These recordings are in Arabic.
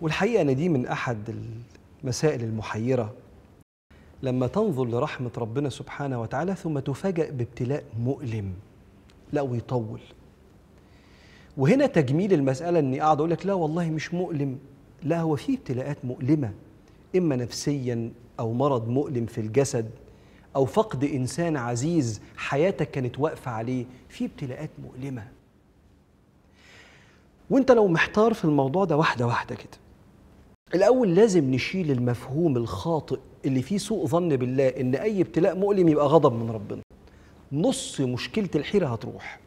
والحقيقة أن دي من أحد المسائل المحيرة لما تنظر لرحمة ربنا سبحانه وتعالى ثم تفاجأ بابتلاء مؤلم لا ويطول وهنا تجميل المسألة أني أقعد أقول لك لا والله مش مؤلم لا هو في ابتلاءات مؤلمة إما نفسيا أو مرض مؤلم في الجسد أو فقد إنسان عزيز حياتك كانت واقفة عليه في ابتلاءات مؤلمة وانت لو محتار في الموضوع ده واحدة واحدة كده الاول لازم نشيل المفهوم الخاطئ اللي فيه سوء ظن بالله ان اي ابتلاء مؤلم يبقى غضب من ربنا نص مشكله الحيره هتروح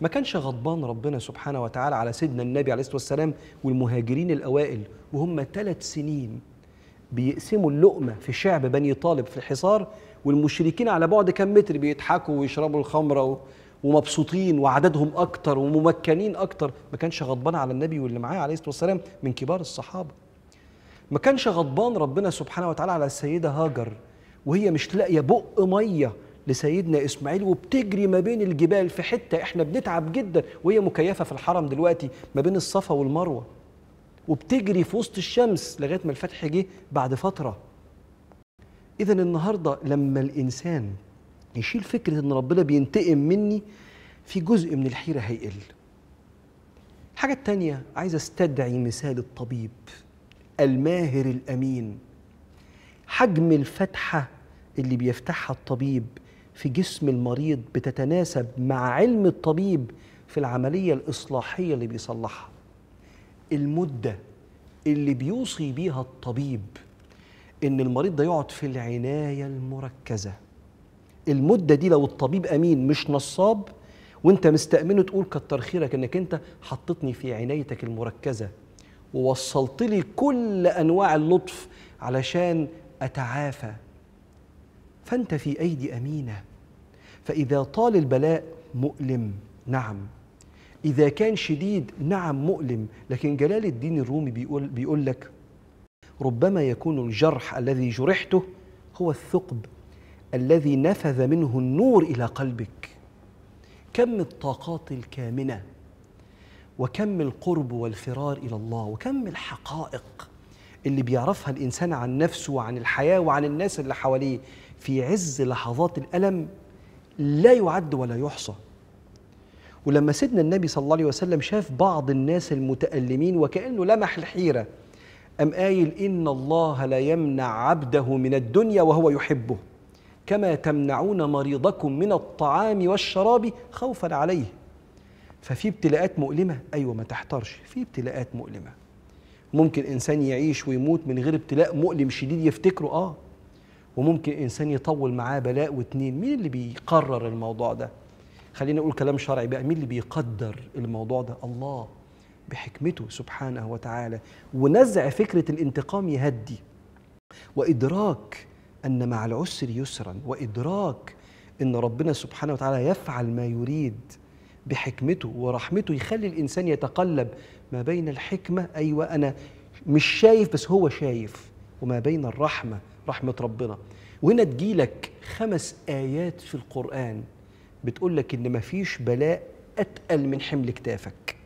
ما كانش غضبان ربنا سبحانه وتعالى على سيدنا النبي عليه الصلاه والسلام والمهاجرين الاوائل وهم ثلاث سنين بيقسموا اللقمه في شعب بني طالب في الحصار والمشركين على بعد كم متر بيضحكوا ويشربوا الخمره ومبسوطين وعددهم اكتر وممكنين اكتر ما كانش غضبان على النبي واللي معاه عليه الصلاه والسلام من كبار الصحابه ما كانش غضبان ربنا سبحانه وتعالى على السيده هاجر وهي مش لاقيه بق ميه لسيدنا اسماعيل وبتجري ما بين الجبال في حته احنا بنتعب جدا وهي مكيفه في الحرم دلوقتي ما بين الصفا والمروه وبتجري في وسط الشمس لغايه ما الفتح جه بعد فتره اذا النهارده لما الانسان يشيل فكره ان ربنا بينتقم مني في جزء من الحيره هيقل الحاجه الثانيه عايز استدعي مثال الطبيب الماهر الامين حجم الفتحه اللي بيفتحها الطبيب في جسم المريض بتتناسب مع علم الطبيب في العمليه الاصلاحيه اللي بيصلحها المده اللي بيوصي بيها الطبيب ان المريض ده يقعد في العنايه المركزه المده دي لو الطبيب امين مش نصاب وانت مستامنه تقول كتر خيرك انك انت حطيتني في عنايتك المركزه ووصلت لي كل انواع اللطف علشان اتعافى فانت في ايدي امينه فاذا طال البلاء مؤلم نعم اذا كان شديد نعم مؤلم لكن جلال الدين الرومي بيقول بيقول لك ربما يكون الجرح الذي جرحته هو الثقب الذي نفذ منه النور الى قلبك كم الطاقات الكامنه وكم القرب والفرار إلى الله وكم الحقائق اللي بيعرفها الإنسان عن نفسه وعن الحياة وعن الناس اللي حواليه في عز لحظات الألم لا يعد ولا يحصى ولما سيدنا النبي صلى الله عليه وسلم شاف بعض الناس المتألمين وكأنه لمح الحيرة أم قايل إن الله لا يمنع عبده من الدنيا وهو يحبه كما تمنعون مريضكم من الطعام والشراب خوفا عليه ففي ابتلاءات مؤلمة أيوة ما تحترش في ابتلاءات مؤلمة ممكن إنسان يعيش ويموت من غير ابتلاء مؤلم شديد يفتكره آه وممكن إنسان يطول معاه بلاء واتنين مين اللي بيقرر الموضوع ده خلينا نقول كلام شرعي بقى مين اللي بيقدر الموضوع ده الله بحكمته سبحانه وتعالى ونزع فكرة الانتقام يهدي وإدراك أن مع العسر يسرا وإدراك أن ربنا سبحانه وتعالى يفعل ما يريد بحكمته ورحمته يخلي الإنسان يتقلب ما بين الحكمة أيوة أنا مش شايف بس هو شايف وما بين الرحمة رحمة ربنا وهنا تجيلك خمس آيات في القرآن بتقول لك إن مفيش بلاء أتقل من حمل كتافك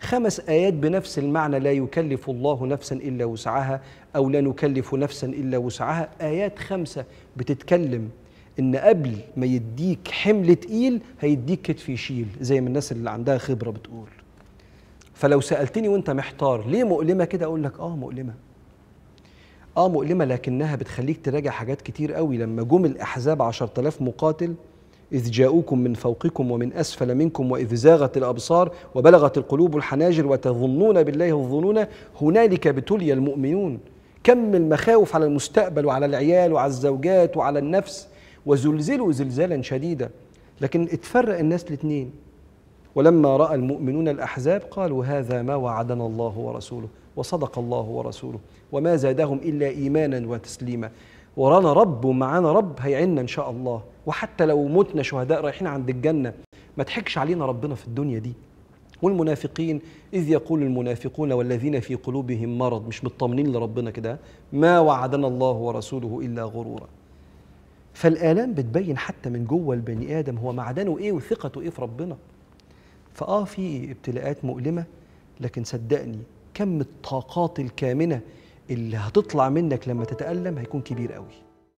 خمس آيات بنفس المعنى لا يكلف الله نفسا إلا وسعها أو لا نكلف نفسا إلا وسعها آيات خمسة بتتكلم ان قبل ما يديك حمل تقيل هيديك كتف يشيل زي ما الناس اللي عندها خبره بتقول فلو سالتني وانت محتار ليه مؤلمه كده اقول لك اه مؤلمه اه مؤلمه لكنها بتخليك تراجع حاجات كتير قوي لما جم الاحزاب 10000 مقاتل إذ جاءوكم من فوقكم ومن أسفل منكم وإذ زاغت الأبصار وبلغت القلوب الحناجر وتظنون بالله الظنون هنالك ابتلي المؤمنون كم المخاوف على المستقبل وعلى العيال وعلى الزوجات وعلى النفس وزلزلوا زلزالا شديدا لكن اتفرق الناس الاثنين ولما راى المؤمنون الاحزاب قالوا هذا ما وعدنا الله ورسوله وصدق الله ورسوله وما زادهم الا ايمانا وتسليما ورانا رب ومعانا رب هيعنا ان شاء الله وحتى لو متنا شهداء رايحين عند الجنه ما تحكش علينا ربنا في الدنيا دي والمنافقين إذ يقول المنافقون والذين في قلوبهم مرض مش مطمنين لربنا كده ما وعدنا الله ورسوله إلا غرورا فالآلام بتبين حتى من جوه البني آدم هو معدنه إيه وثقته إيه في ربنا فآه في ابتلاءات مؤلمة لكن صدقني كم الطاقات الكامنة اللي هتطلع منك لما تتألم هيكون كبير قوي